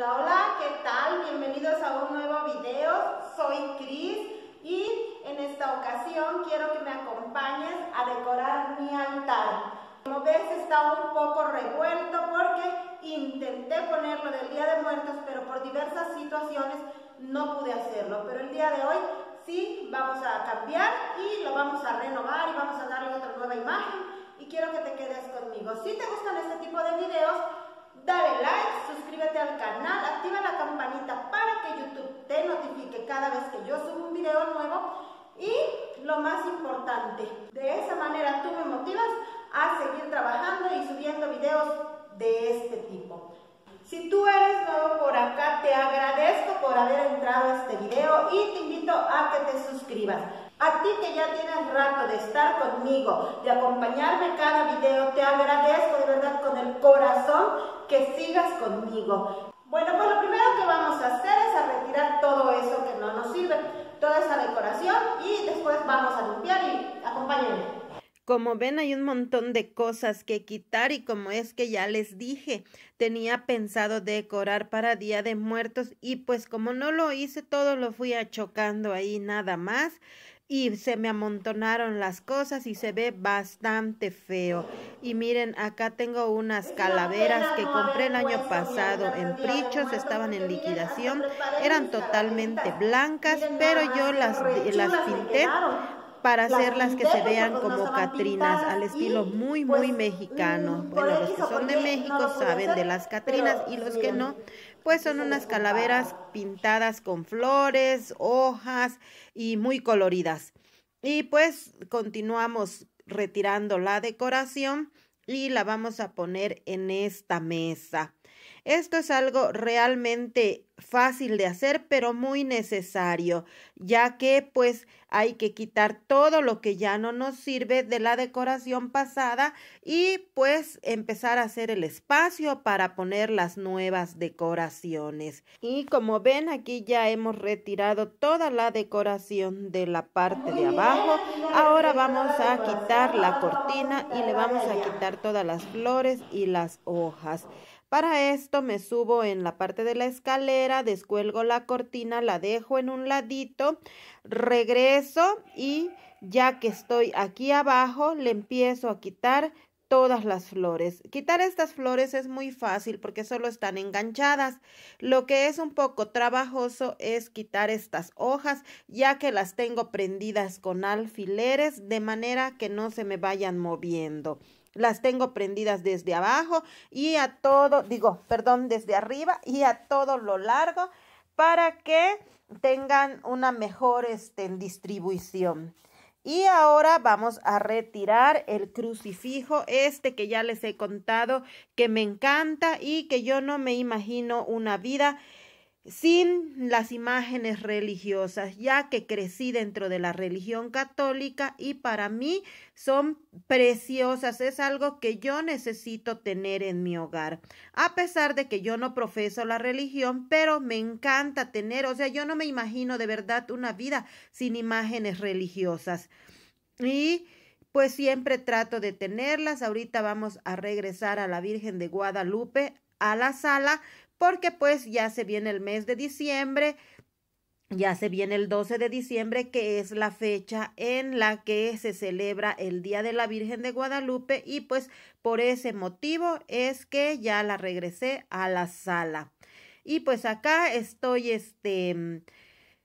Hola, hola, ¿qué tal? Bienvenidos a un nuevo video. Soy Cris y en esta ocasión quiero que me acompañes a decorar mi altar. Como ves está un poco revuelto porque intenté ponerlo del Día de Muertos, pero por diversas situaciones no pude hacerlo. Pero el día de hoy sí vamos a cambiar y lo vamos a renovar y vamos a darle otra nueva imagen y quiero que te quedes conmigo. Si te gustan este tipo de videos, Dale like, suscríbete al canal, activa la campanita para que YouTube te notifique cada vez que yo subo un video nuevo y lo más importante, de esa manera tú me motivas a seguir trabajando y subiendo videos de este tipo. Si tú eres nuevo por acá, te agradezco por haber entrado a este video y te invito a que te suscribas. A ti que ya tienes rato de estar conmigo, de acompañarme cada video, te agradezco de verdad con el corazón que sigas conmigo. Bueno, pues lo primero que vamos a hacer es a retirar todo eso que no nos sirve, toda esa decoración y después vamos a limpiar y acompáñenme. Como ven, hay un montón de cosas que quitar y como es que ya les dije, tenía pensado decorar para Día de Muertos y pues como no lo hice, todo lo fui achocando ahí nada más y se me amontonaron las cosas y se ve bastante feo. Y miren, acá tengo unas calaveras que compré el año pasado en Prichos, estaban en liquidación, eran totalmente blancas, pero yo las, las pinté para hacerlas que se vean como catrinas, al estilo muy, pues, muy mexicano. Mm, bueno, los que son de México saben de las catrinas y los que no, pues son unas calaveras pintadas con flores, hojas y muy coloridas. Y pues continuamos retirando la decoración y la vamos a poner en esta mesa. Esto es algo realmente fácil de hacer, pero muy necesario, ya que pues hay que quitar todo lo que ya no nos sirve de la decoración pasada y pues empezar a hacer el espacio para poner las nuevas decoraciones. Y como ven, aquí ya hemos retirado toda la decoración de la parte de abajo. Ahora vamos a quitar la cortina y le vamos a quitar todas las flores y las hojas. Para esto me subo en la parte de la escalera, descuelgo la cortina, la dejo en un ladito, regreso y ya que estoy aquí abajo, le empiezo a quitar todas las flores. Quitar estas flores es muy fácil porque solo están enganchadas. Lo que es un poco trabajoso es quitar estas hojas ya que las tengo prendidas con alfileres de manera que no se me vayan moviendo. Las tengo prendidas desde abajo y a todo, digo, perdón, desde arriba y a todo lo largo para que tengan una mejor este, distribución. Y ahora vamos a retirar el crucifijo, este que ya les he contado que me encanta y que yo no me imagino una vida sin las imágenes religiosas, ya que crecí dentro de la religión católica y para mí son preciosas, es algo que yo necesito tener en mi hogar. A pesar de que yo no profeso la religión, pero me encanta tener, o sea, yo no me imagino de verdad una vida sin imágenes religiosas. Y pues siempre trato de tenerlas. Ahorita vamos a regresar a la Virgen de Guadalupe a la sala porque pues ya se viene el mes de diciembre, ya se viene el 12 de diciembre, que es la fecha en la que se celebra el Día de la Virgen de Guadalupe y pues por ese motivo es que ya la regresé a la sala. Y pues acá estoy este mm,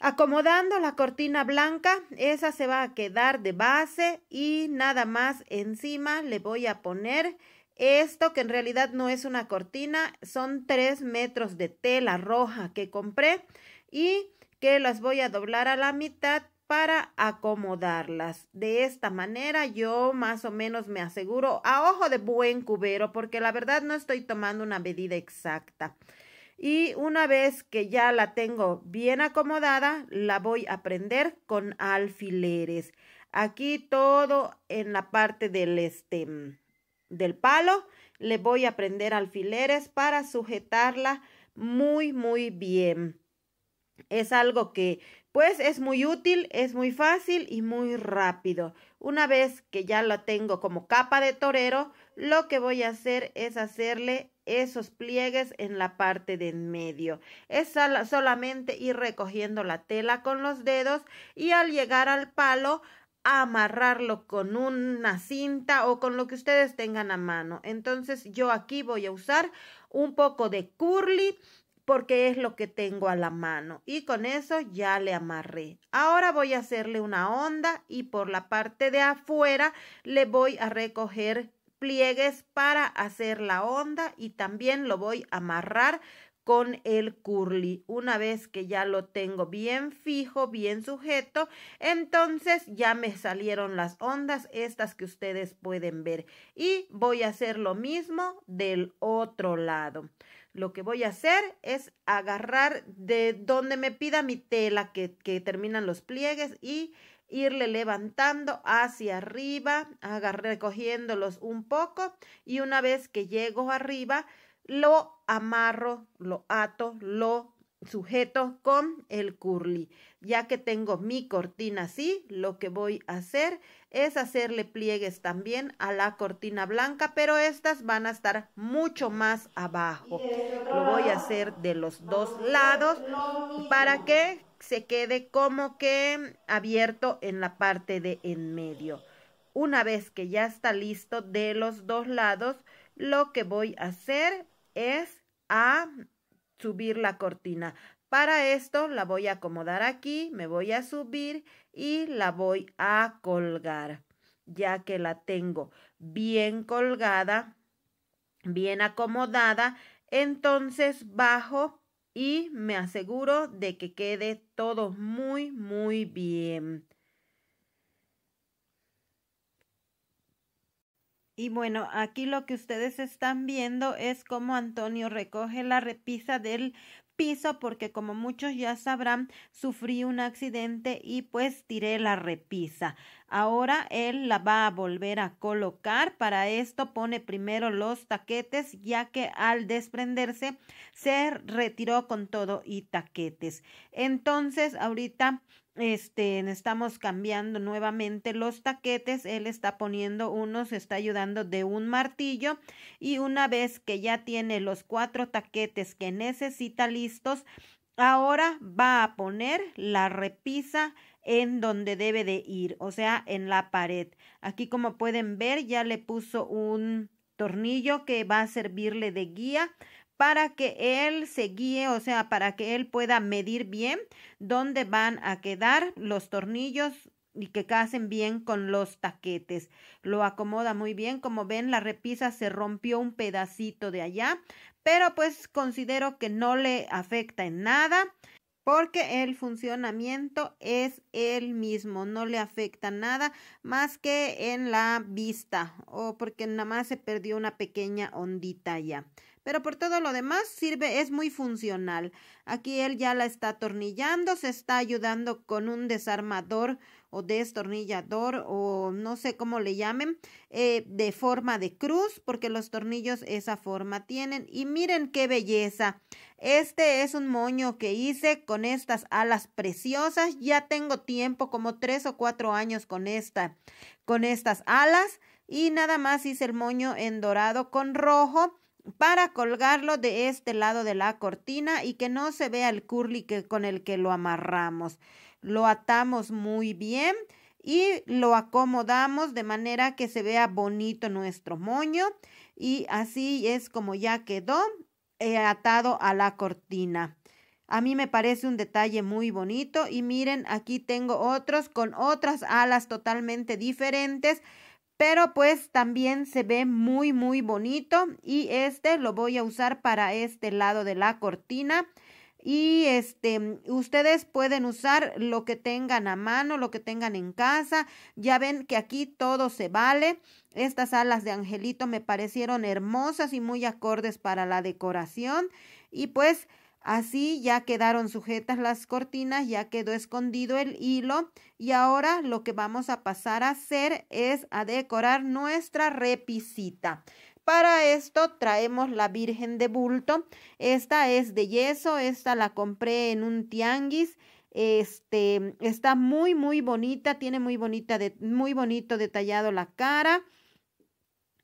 acomodando la cortina blanca, esa se va a quedar de base y nada más encima le voy a poner esto que en realidad no es una cortina, son 3 metros de tela roja que compré y que las voy a doblar a la mitad para acomodarlas. De esta manera yo más o menos me aseguro a ojo de buen cubero porque la verdad no estoy tomando una medida exacta. Y una vez que ya la tengo bien acomodada, la voy a prender con alfileres. Aquí todo en la parte del este del palo, le voy a prender alfileres para sujetarla muy, muy bien. Es algo que pues es muy útil, es muy fácil y muy rápido. Una vez que ya lo tengo como capa de torero, lo que voy a hacer es hacerle esos pliegues en la parte de en medio. Es solamente ir recogiendo la tela con los dedos y al llegar al palo amarrarlo con una cinta o con lo que ustedes tengan a mano. Entonces yo aquí voy a usar un poco de curly porque es lo que tengo a la mano y con eso ya le amarré. Ahora voy a hacerle una onda y por la parte de afuera le voy a recoger pliegues para hacer la onda y también lo voy a amarrar con el curly. Una vez que ya lo tengo bien fijo, bien sujeto, entonces ya me salieron las ondas, estas que ustedes pueden ver. Y voy a hacer lo mismo del otro lado. Lo que voy a hacer es agarrar de donde me pida mi tela que, que terminan los pliegues y irle levantando hacia arriba, agarré, recogiéndolos un poco y una vez que llego arriba, lo amarro, lo ato, lo sujeto con el curly. Ya que tengo mi cortina así, lo que voy a hacer es hacerle pliegues también a la cortina blanca, pero estas van a estar mucho más abajo. Lo voy a hacer de los dos lados para que se quede como que abierto en la parte de en medio. Una vez que ya está listo de los dos lados, lo que voy a hacer es a subir la cortina. Para esto la voy a acomodar aquí, me voy a subir y la voy a colgar, ya que la tengo bien colgada, bien acomodada. Entonces bajo y me aseguro de que quede todo muy, muy bien. Y bueno, aquí lo que ustedes están viendo es cómo Antonio recoge la repisa del piso porque como muchos ya sabrán, sufrí un accidente y pues tiré la repisa. Ahora él la va a volver a colocar. Para esto pone primero los taquetes ya que al desprenderse se retiró con todo y taquetes. Entonces ahorita este, estamos cambiando nuevamente los taquetes. Él está poniendo unos, está ayudando de un martillo. Y una vez que ya tiene los cuatro taquetes que necesita listos, ahora va a poner la repisa en donde debe de ir, o sea, en la pared. Aquí como pueden ver ya le puso un tornillo que va a servirle de guía para que él se guíe, o sea, para que él pueda medir bien dónde van a quedar los tornillos y que casen bien con los taquetes. Lo acomoda muy bien. Como ven, la repisa se rompió un pedacito de allá, pero pues considero que no le afecta en nada porque el funcionamiento es el mismo, no le afecta nada más que en la vista o porque nada más se perdió una pequeña ondita ya pero por todo lo demás sirve, es muy funcional. Aquí él ya la está atornillando, se está ayudando con un desarmador o destornillador o no sé cómo le llamen, eh, de forma de cruz, porque los tornillos esa forma tienen. Y miren qué belleza. Este es un moño que hice con estas alas preciosas. Ya tengo tiempo, como tres o cuatro años con esta, con estas alas. Y nada más hice el moño en dorado con rojo para colgarlo de este lado de la cortina y que no se vea el curly que, con el que lo amarramos. Lo atamos muy bien y lo acomodamos de manera que se vea bonito nuestro moño y así es como ya quedó eh, atado a la cortina. A mí me parece un detalle muy bonito y miren, aquí tengo otros con otras alas totalmente diferentes pero pues también se ve muy muy bonito y este lo voy a usar para este lado de la cortina y este ustedes pueden usar lo que tengan a mano, lo que tengan en casa. Ya ven que aquí todo se vale. Estas alas de angelito me parecieron hermosas y muy acordes para la decoración y pues Así ya quedaron sujetas las cortinas, ya quedó escondido el hilo y ahora lo que vamos a pasar a hacer es a decorar nuestra repisita. Para esto traemos la Virgen de bulto. Esta es de yeso, esta la compré en un tianguis. Este está muy muy bonita, tiene muy bonita de, muy bonito detallado la cara.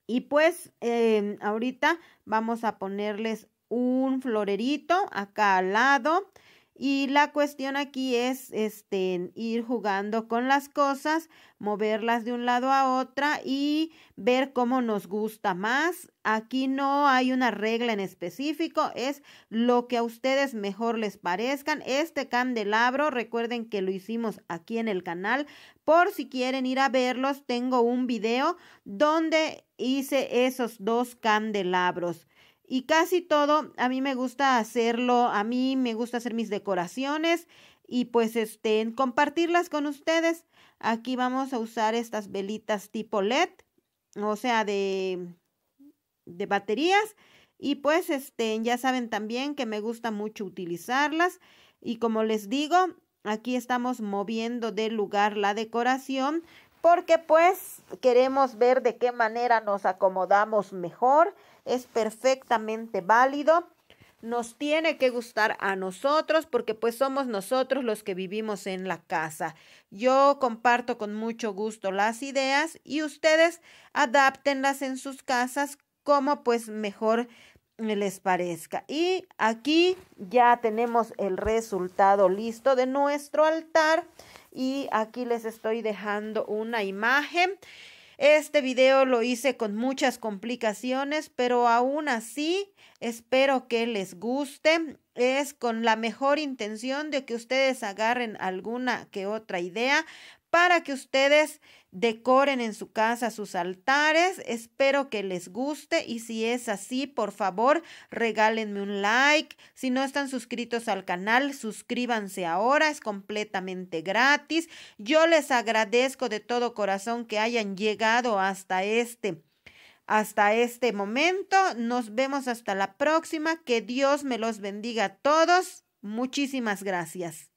Y pues eh, ahorita vamos a ponerles un florerito acá al lado. Y la cuestión aquí es este, ir jugando con las cosas, moverlas de un lado a otra y ver cómo nos gusta más. Aquí no hay una regla en específico, es lo que a ustedes mejor les parezcan. Este candelabro, recuerden que lo hicimos aquí en el canal. Por si quieren ir a verlos, tengo un video donde hice esos dos candelabros y casi todo a mí me gusta hacerlo, a mí me gusta hacer mis decoraciones y pues este, compartirlas con ustedes. Aquí vamos a usar estas velitas tipo LED, o sea, de, de baterías. Y pues este, ya saben también que me gusta mucho utilizarlas. Y como les digo, aquí estamos moviendo de lugar la decoración porque pues queremos ver de qué manera nos acomodamos mejor. Es perfectamente válido. Nos tiene que gustar a nosotros porque pues somos nosotros los que vivimos en la casa. Yo comparto con mucho gusto las ideas y ustedes adáptenlas en sus casas como pues mejor les parezca. Y aquí ya tenemos el resultado listo de nuestro altar y aquí les estoy dejando una imagen. Este video lo hice con muchas complicaciones, pero aún así espero que les guste. Es con la mejor intención de que ustedes agarren alguna que otra idea para que ustedes decoren en su casa sus altares. Espero que les guste y si es así, por favor, regálenme un like. Si no están suscritos al canal, suscríbanse ahora, es completamente gratis. Yo les agradezco de todo corazón que hayan llegado hasta este hasta este momento. Nos vemos hasta la próxima. Que Dios me los bendiga a todos. Muchísimas gracias.